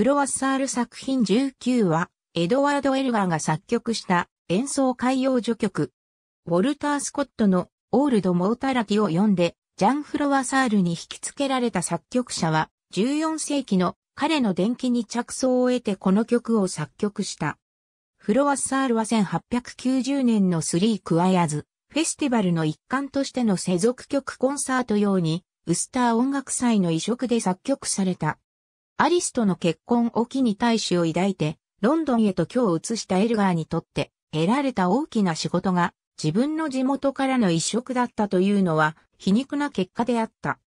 フロワッサール作品19は、エドワード・エルガーが作曲した演奏海洋序曲。ウォルター・スコットのオールド・モータラティを読んで、ジャン・フロワサールに引き付けられた作曲者は、14世紀の彼の伝記に着想を得てこの曲を作曲した。フロワッサールは1890年のスリー・クワズ、フェスティバルの一環としての世俗曲コンサート用に、ウスター音楽祭の移植で作曲された。アリスとの結婚を機に大使を抱いて、ロンドンへと今日移したエルガーにとって、得られた大きな仕事が、自分の地元からの一色だったというのは、皮肉な結果であった。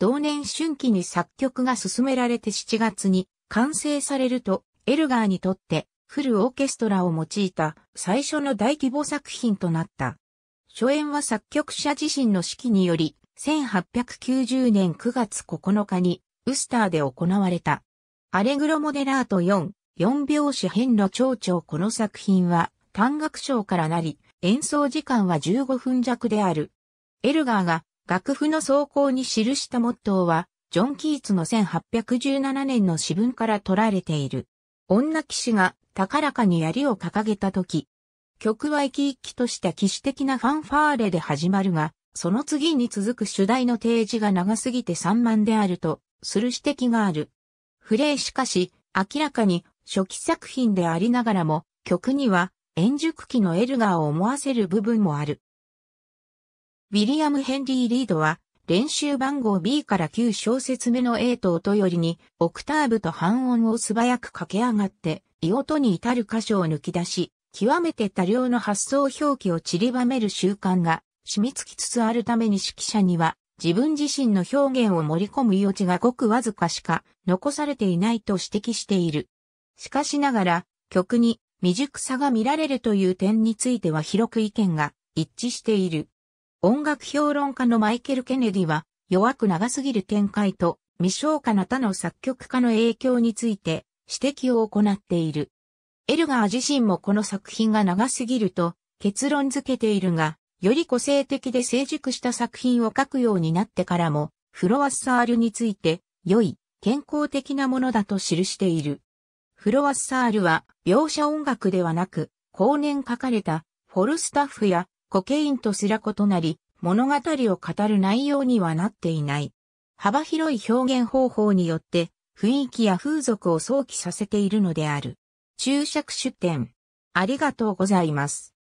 同年春季に作曲が進められて7月に完成されると、エルガーにとってフルオーケストラを用いた最初の大規模作品となった。初演は作曲者自身の指揮により、1890年9月9日にウスターで行われた。アレグロモデラート4、4拍子編の蝶々この作品は単楽章からなり、演奏時間は15分弱である。エルガーが楽譜の走行に記したモットーは、ジョン・キーツの1817年の詩文から取られている。女騎士が高らかに槍を掲げた時、曲は生き生きとした騎士的なファンファーレで始まるが、その次に続く主題の提示が長すぎて散漫であると、する指摘がある。フレーしかし、明らかに初期作品でありながらも、曲には、円熟期のエルガーを思わせる部分もある。ウィリアム・ヘンリー・リードは、練習番号 B から9小節目の A と音よりに、オクターブと半音を素早く駆け上がって、異音に至る箇所を抜き出し、極めて多量の発想表記を散りばめる習慣が染みつきつつあるために指揮者には自分自身の表現を盛り込む余地がごくわずかしか残されていないと指摘している。しかしながら、曲に未熟さが見られるという点については広く意見が一致している。音楽評論家のマイケル・ケネディは、弱く長すぎる展開と未消化な他の作曲家の影響について指摘を行っている。エルガー自身もこの作品が長すぎると結論付けているが、より個性的で成熟した作品を書くようになってからも、フロワッサールについて、良い、健康的なものだと記している。フロワッサールは、描写音楽ではなく、後年書かれた、フォルスタッフや、コケインとすら異なり、物語を語る内容にはなっていない。幅広い表現方法によって、雰囲気や風俗を想起させているのである。注釈出典。ありがとうございます。